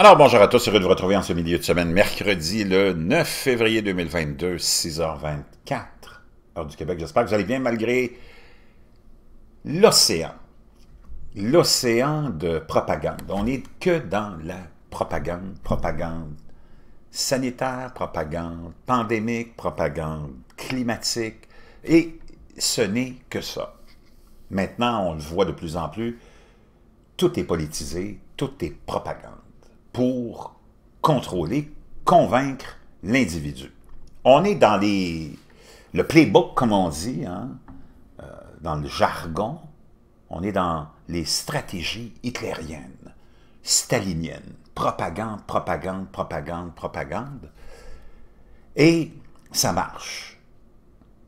Alors, bonjour à tous, heureux de vous retrouver en ce milieu de semaine, mercredi le 9 février 2022, 6h24, heure du Québec. J'espère que vous allez bien malgré l'océan, l'océan de propagande. On n'est que dans la propagande, propagande sanitaire, propagande pandémique, propagande climatique, et ce n'est que ça. Maintenant, on le voit de plus en plus, tout est politisé, tout est propagande pour contrôler, convaincre l'individu. On est dans les, le playbook, comme on dit, hein, euh, dans le jargon, on est dans les stratégies hitlériennes, staliniennes, propagande, propagande, propagande, propagande. Et ça marche.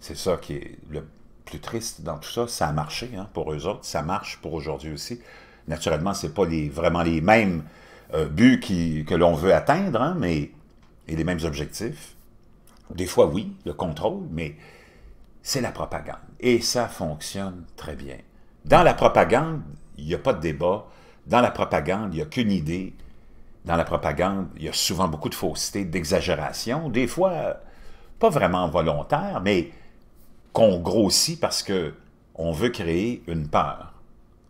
C'est ça qui est le plus triste dans tout ça. Ça a marché hein, pour eux autres, ça marche pour aujourd'hui aussi. Naturellement, ce n'est pas les, vraiment les mêmes euh, but que l'on veut atteindre, hein, mais, et les mêmes objectifs. Des fois, oui, le contrôle, mais c'est la propagande. Et ça fonctionne très bien. Dans la propagande, il n'y a pas de débat. Dans la propagande, il n'y a qu'une idée. Dans la propagande, il y a souvent beaucoup de fausseté, d'exagération, des fois pas vraiment volontaire, mais qu'on grossit parce qu'on veut créer une peur,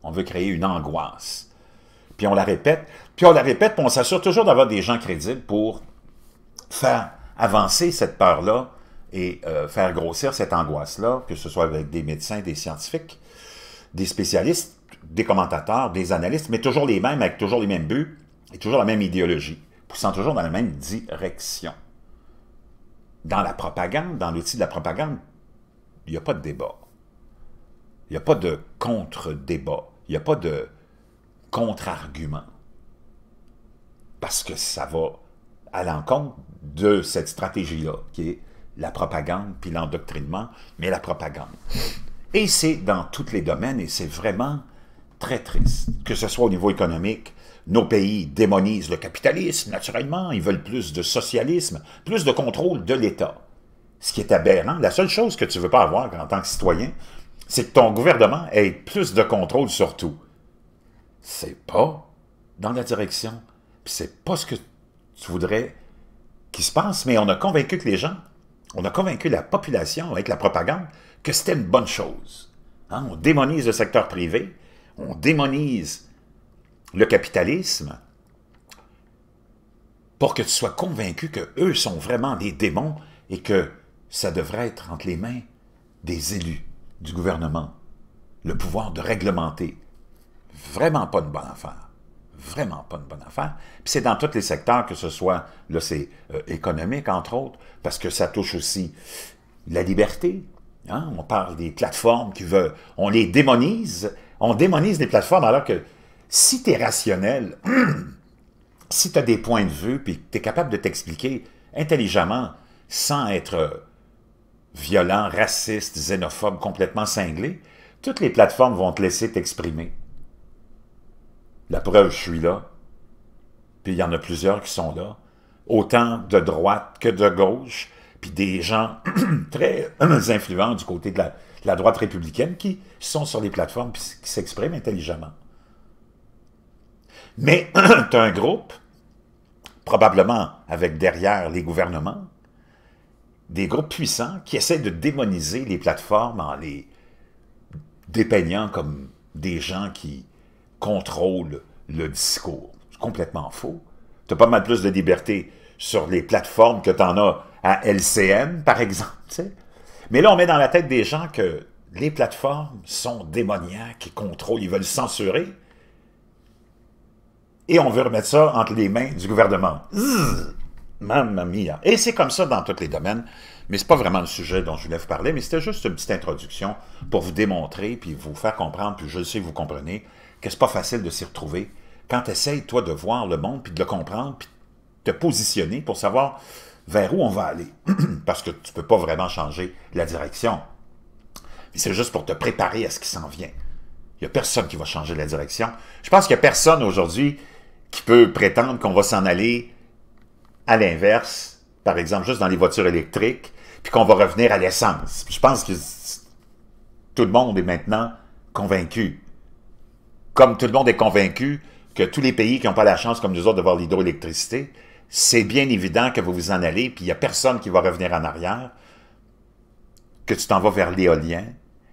on veut créer une angoisse puis on la répète, puis on la répète, puis on s'assure toujours d'avoir des gens crédibles pour faire avancer cette peur-là et euh, faire grossir cette angoisse-là, que ce soit avec des médecins, des scientifiques, des spécialistes, des commentateurs, des analystes, mais toujours les mêmes, avec toujours les mêmes buts et toujours la même idéologie, poussant toujours dans la même direction. Dans la propagande, dans l'outil de la propagande, il n'y a pas de débat. Il n'y a pas de contre-débat. Il n'y a pas de contre-argument. Parce que ça va à l'encontre de cette stratégie-là, qui est la propagande, puis l'endoctrinement, mais la propagande. Et c'est dans tous les domaines, et c'est vraiment très triste, que ce soit au niveau économique, nos pays démonisent le capitalisme, naturellement, ils veulent plus de socialisme, plus de contrôle de l'État. Ce qui est aberrant, la seule chose que tu veux pas avoir en tant que citoyen, c'est que ton gouvernement ait plus de contrôle sur tout c'est pas dans la direction. Puis c'est pas ce que tu voudrais qu'il se passe. Mais on a convaincu que les gens, on a convaincu la population avec la propagande que c'était une bonne chose. Hein, on démonise le secteur privé, on démonise le capitalisme pour que tu sois convaincu que eux sont vraiment des démons et que ça devrait être entre les mains des élus du gouvernement, le pouvoir de réglementer, vraiment pas une bonne affaire. Vraiment pas une bonne affaire. Puis c'est dans tous les secteurs, que ce soit, là, c'est euh, économique, entre autres, parce que ça touche aussi la liberté. Hein. On parle des plateformes qui veulent... On les démonise. On démonise les plateformes alors que si tu es rationnel, si tu as des points de vue, puis tu es capable de t'expliquer intelligemment, sans être euh, violent, raciste, xénophobe, complètement cinglé, toutes les plateformes vont te laisser t'exprimer. La preuve, je suis là. Puis il y en a plusieurs qui sont là, autant de droite que de gauche, puis des gens très influents du côté de la, droite républicaine qui sont sur les plateformes puis qui s'expriment intelligemment. Mais tu as un groupe, probablement avec derrière les gouvernements, des groupes puissants qui essaient de démoniser les plateformes en les dépeignant comme des gens qui contrôle le discours. C'est complètement faux. Tu as pas mal plus de liberté sur les plateformes que tu en as à LCN, par exemple. Mais là, on met dans la tête des gens que les plateformes sont démoniaques, ils contrôlent, ils veulent censurer. Et on veut remettre ça entre les mains du gouvernement. Maman mamma mia. Et c'est comme ça dans tous les domaines. Mais ce n'est pas vraiment le sujet dont je voulais vous parler, mais c'était juste une petite introduction pour vous démontrer, puis vous faire comprendre, puis je sais que vous comprenez, que c'est pas facile de s'y retrouver. Quand tu toi, de voir le monde, puis de le comprendre, puis de te positionner pour savoir vers où on va aller, parce que tu ne peux pas vraiment changer la direction. c'est juste pour te préparer à ce qui s'en vient. Il n'y a personne qui va changer la direction. Je pense qu'il n'y a personne aujourd'hui qui peut prétendre qu'on va s'en aller à l'inverse, par exemple, juste dans les voitures électriques, puis qu'on va revenir à l'essence. Je pense que tout le monde est maintenant convaincu comme tout le monde est convaincu que tous les pays qui n'ont pas la chance, comme nous autres, d'avoir l'hydroélectricité, c'est bien évident que vous vous en allez, puis il n'y a personne qui va revenir en arrière, que tu t'en vas vers l'éolien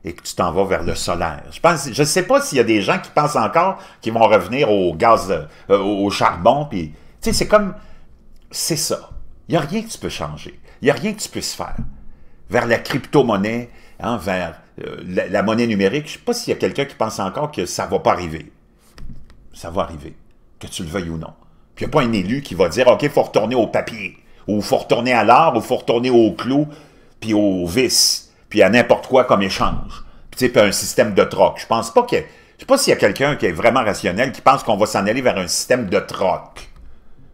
et que tu t'en vas vers le solaire. Je ne je sais pas s'il y a des gens qui pensent encore qu'ils vont revenir au gaz, euh, au charbon, puis, tu sais, c'est comme, c'est ça. Il n'y a rien que tu peux changer. Il n'y a rien que tu puisses faire. Vers la crypto-monnaie, hein, vers euh, la, monnaie numérique, je ne sais pas s'il y a quelqu'un qui pense encore que ça ne va pas arriver. Ça va arriver, que tu le veuilles ou non. Puis il n'y a pas un élu qui va dire, OK, il faut retourner au papier, ou il faut retourner à l'art, ou il faut retourner au clou, puis au vis, puis à n'importe quoi comme échange. Puis, puis un système de troc. Je pense pas que... Je sais pas s'il y a quelqu'un qui est vraiment rationnel, qui pense qu'on va s'en aller vers un système de troc,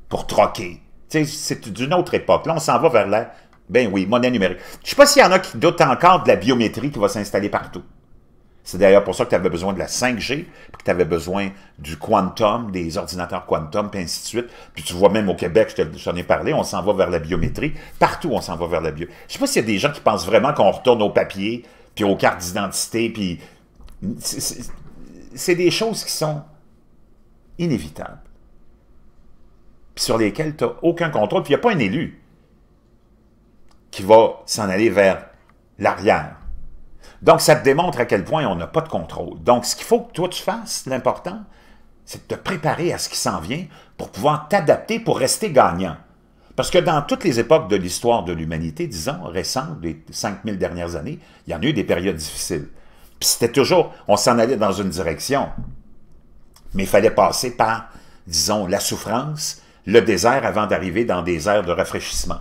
pour troquer. C'est d'une autre époque. Là, on s'en va vers la ben oui, monnaie numérique. Je ne sais pas s'il y en a qui doutent encore de la biométrie qui va s'installer partout. C'est d'ailleurs pour ça que tu avais besoin de la 5G, puis que tu avais besoin du quantum, des ordinateurs quantum, puis ainsi de suite. Puis tu vois même au Québec, j'en ai parlé, on s'en va vers la biométrie. Partout, on s'en va vers la bio. Je ne sais pas s'il y a des gens qui pensent vraiment qu'on retourne au papier, puis aux cartes d'identité, puis... C'est des choses qui sont inévitables, puis sur lesquelles tu n'as aucun contrôle, puis il n'y a pas un élu qui va s'en aller vers l'arrière. Donc, ça te démontre à quel point on n'a pas de contrôle. Donc, ce qu'il faut que toi tu fasses, l'important, c'est de te préparer à ce qui s'en vient pour pouvoir t'adapter, pour rester gagnant. Parce que dans toutes les époques de l'histoire de l'humanité, disons, récentes, des 5000 dernières années, il y en a eu des périodes difficiles. Puis c'était toujours, on s'en allait dans une direction. Mais il fallait passer par, disons, la souffrance, le désert avant d'arriver dans des airs de rafraîchissement.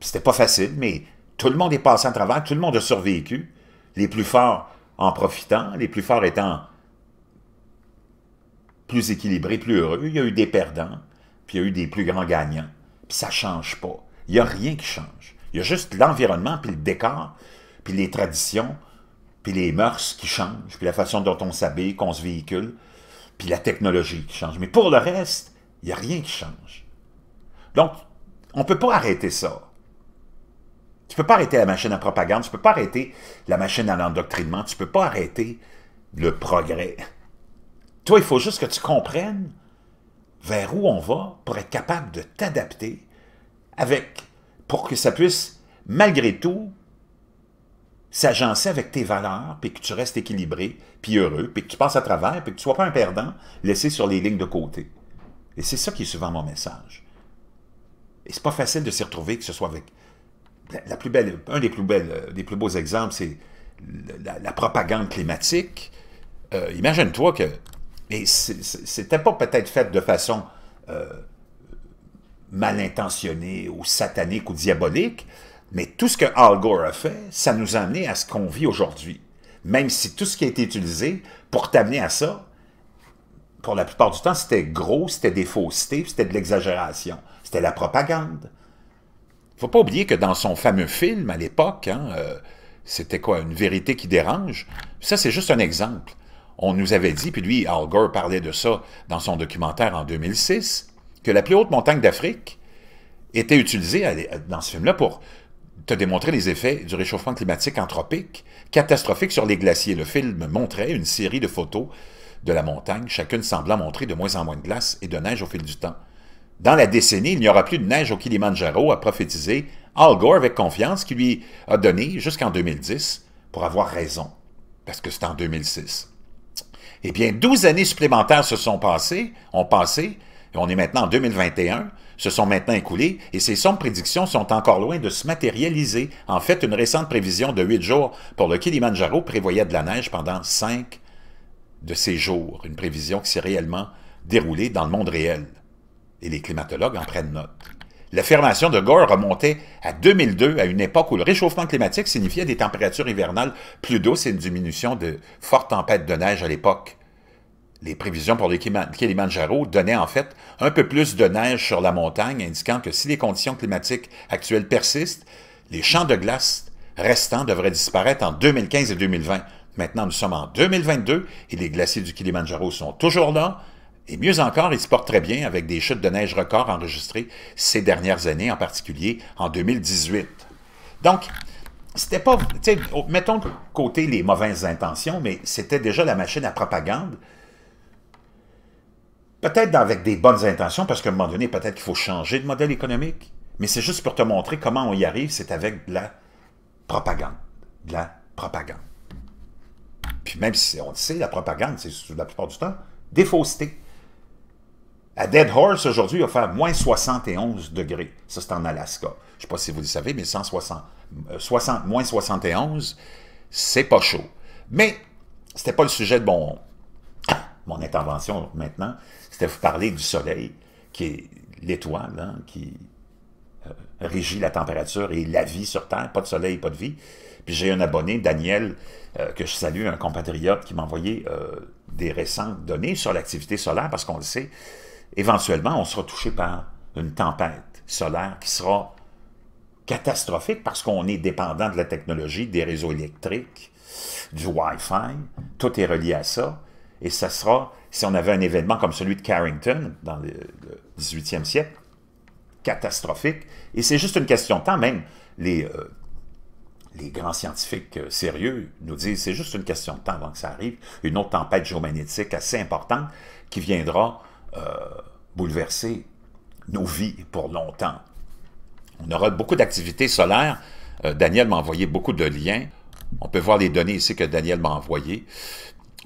C'était pas facile, mais tout le monde est passé à travers, tout le monde a survécu. Les plus forts en profitant, les plus forts étant plus équilibrés, plus heureux. Il y a eu des perdants, puis il y a eu des plus grands gagnants. Puis ça change pas. Il n'y a rien qui change. Il y a juste l'environnement, puis le décor, puis les traditions, puis les mœurs qui changent, puis la façon dont on s'habille, qu'on se véhicule, puis la technologie qui change. Mais pour le reste, il n'y a rien qui change. Donc, on ne peut pas arrêter ça. Tu peux pas arrêter la machine à propagande, tu peux pas arrêter la machine à l'endoctrinement, tu peux pas arrêter le progrès. Toi, il faut juste que tu comprennes vers où on va pour être capable de t'adapter avec, pour que ça puisse, malgré tout, s'agencer avec tes valeurs, puis que tu restes équilibré, puis heureux, puis que tu passes à travers, puis que tu sois pas un perdant laissé sur les lignes de côté. Et c'est ça qui est souvent mon message. Et c'est pas facile de s'y retrouver, que ce soit avec plus un euh, des plus, beaux exemples, c'est la, propagande climatique. Euh, imagine-toi que n'était pas peut-être fait de façon euh, mal intentionnée ou satanique ou diabolique, mais tout ce que Al Gore a fait, ça nous a amené à ce qu'on vit aujourd'hui. Même si tout ce qui a été utilisé pour t'amener à ça, pour la plupart du temps, c'était gros, c'était des faussetés, c'était de l'exagération, c'était la propagande faut pas oublier que dans son fameux film à l'époque, hein, euh, c'était quoi, une vérité qui dérange? Ça, c'est juste un exemple. On nous avait dit, puis lui, Al Gore parlait de ça dans son documentaire en 2006, que la plus haute montagne d'Afrique était utilisée dans ce film-là pour te démontrer les effets du réchauffement climatique anthropique, catastrophique sur les glaciers. Le film montrait une série de photos de la montagne, chacune semblant montrer de moins en moins de glace et de neige au fil du temps. Dans la décennie, il n'y aura plus de neige au Kilimanjaro, a prophétisé Al Gore avec confiance, qui lui a donné jusqu'en 2010 pour avoir raison, parce que c'est en 2006. Eh bien, 12 années supplémentaires se sont passées, ont passé, et on est maintenant en 2021, se sont maintenant écoulées, et ces sombres prédictions sont encore loin de se matérialiser. En fait, une récente prévision de 8 jours pour le Kilimanjaro prévoyait de la neige pendant 5 de ces jours, une prévision qui s'est réellement déroulée dans le monde réel. Et les climatologues en prennent note. L'affirmation de Gore remontait à 2002, à une époque où le réchauffement climatique signifiait des températures hivernales plus douces et une diminution de fortes tempêtes de neige à l'époque. Les prévisions pour le Kilimanjaro donnaient en fait un peu plus de neige sur la montagne, indiquant que si les conditions climatiques actuelles persistent, les champs de glace restants devraient disparaître en 2015 et 2020. Maintenant, nous sommes en 2022 et les glaciers du Kilimanjaro sont toujours là, et mieux encore, il se porte très bien avec des chutes de neige records enregistrées ces dernières années, en particulier en 2018. Donc, c'était pas, mettons de côté les mauvaises intentions, mais c'était déjà la machine à propagande. Peut-être avec des bonnes intentions, parce qu'à un moment donné, peut-être qu'il faut changer de modèle économique, mais c'est juste pour te montrer comment on y arrive, c'est avec de la propagande. De la propagande. Puis même si on le sait, la propagande, c'est la plupart du temps des faussetés. À Dead Horse, aujourd'hui, il va faire moins 71 degrés. Ça, c'est en Alaska. Je ne sais pas si vous le savez, mais 160, 60, euh, moins 71, c'est pas chaud. Mais ce n'était pas le sujet de mon, mon intervention maintenant. C'était vous parler du soleil, qui est l'étoile, hein, qui euh, régit la température et la vie sur Terre. Pas de soleil, pas de vie. Puis j'ai un abonné, Daniel, euh, que je salue, un compatriote, qui m'a envoyé des récentes données sur l'activité solaire, parce qu'on le sait, éventuellement, on sera touché par une tempête solaire qui sera catastrophique parce qu'on est dépendant de la technologie, des réseaux électriques, du Wi-Fi, tout est relié à ça, et ça sera, si on avait un événement comme celui de Carrington dans le, 18e siècle, catastrophique, et c'est juste une question de temps, même les, euh, les grands scientifiques euh, sérieux nous disent c'est juste une question de temps avant que ça arrive, une autre tempête géomagnétique assez importante qui viendra euh, bouleverser nos vies pour longtemps. On aura beaucoup d'activités solaires. Euh, Daniel m'a envoyé beaucoup de liens. On peut voir les données ici que Daniel m'a envoyé.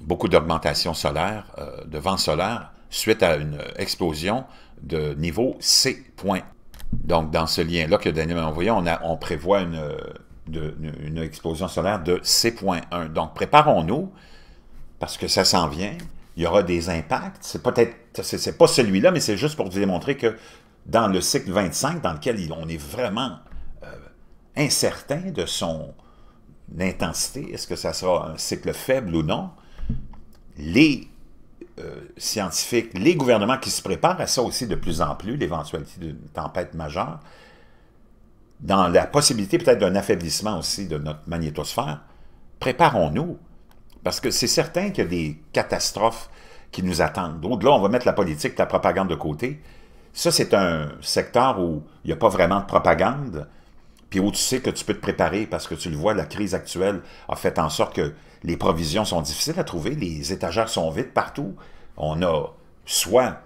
Beaucoup d'augmentation solaire, euh, de vent solaire, suite à une explosion de niveau C. Donc, dans ce lien-là que Daniel m'a envoyé, on, a, on prévoit une, une, explosion solaire de C.1. Donc, préparons-nous, parce que ça s'en vient. Il y aura des impacts. C'est peut-être ce n'est pas celui-là, mais c'est juste pour vous démontrer que dans le cycle 25, dans lequel on est vraiment euh, incertain de son intensité, est-ce que ça sera un cycle faible ou non, les euh, scientifiques, les gouvernements qui se préparent à ça aussi de plus en plus, l'éventualité d'une tempête majeure, dans la possibilité peut-être d'un affaiblissement aussi de notre magnétosphère, préparons-nous, parce que c'est certain qu'il y a des catastrophes qui nous attendent. au là, on va mettre la politique, la propagande de côté. Ça, c'est un secteur où il n'y a pas vraiment de propagande, puis où tu sais que tu peux te préparer parce que tu le vois, la crise actuelle a fait en sorte que les provisions sont difficiles à trouver, les étagères sont vides partout. On a soit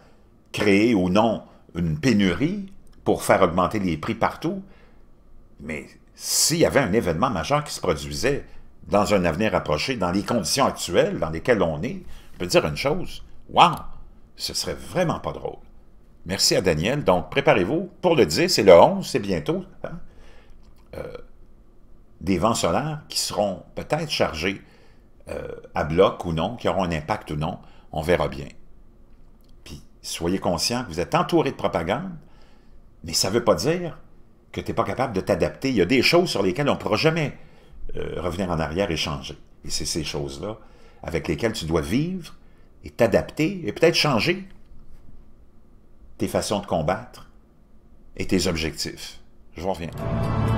créé ou non une pénurie pour faire augmenter les prix partout, mais s'il y avait un événement majeur qui se produisait dans un avenir approché, dans les conditions actuelles dans lesquelles on est, peux dire une chose. Wow! Ce serait vraiment pas drôle. Merci à Daniel. Donc, préparez-vous pour le dire, c'est le 11, c'est bientôt. Hein? Euh, des vents solaires qui seront peut-être chargés euh, à bloc ou non, qui auront un impact ou non, on verra bien. Puis, soyez conscient que vous êtes entouré de propagande, mais ça ne veut pas dire que tu n'es pas capable de t'adapter. Il y a des choses sur lesquelles on ne pourra jamais euh, revenir en arrière et changer. Et c'est ces choses-là avec lesquels tu dois vivre et t'adapter et peut-être changer tes façons de combattre et tes objectifs. Je vous reviens.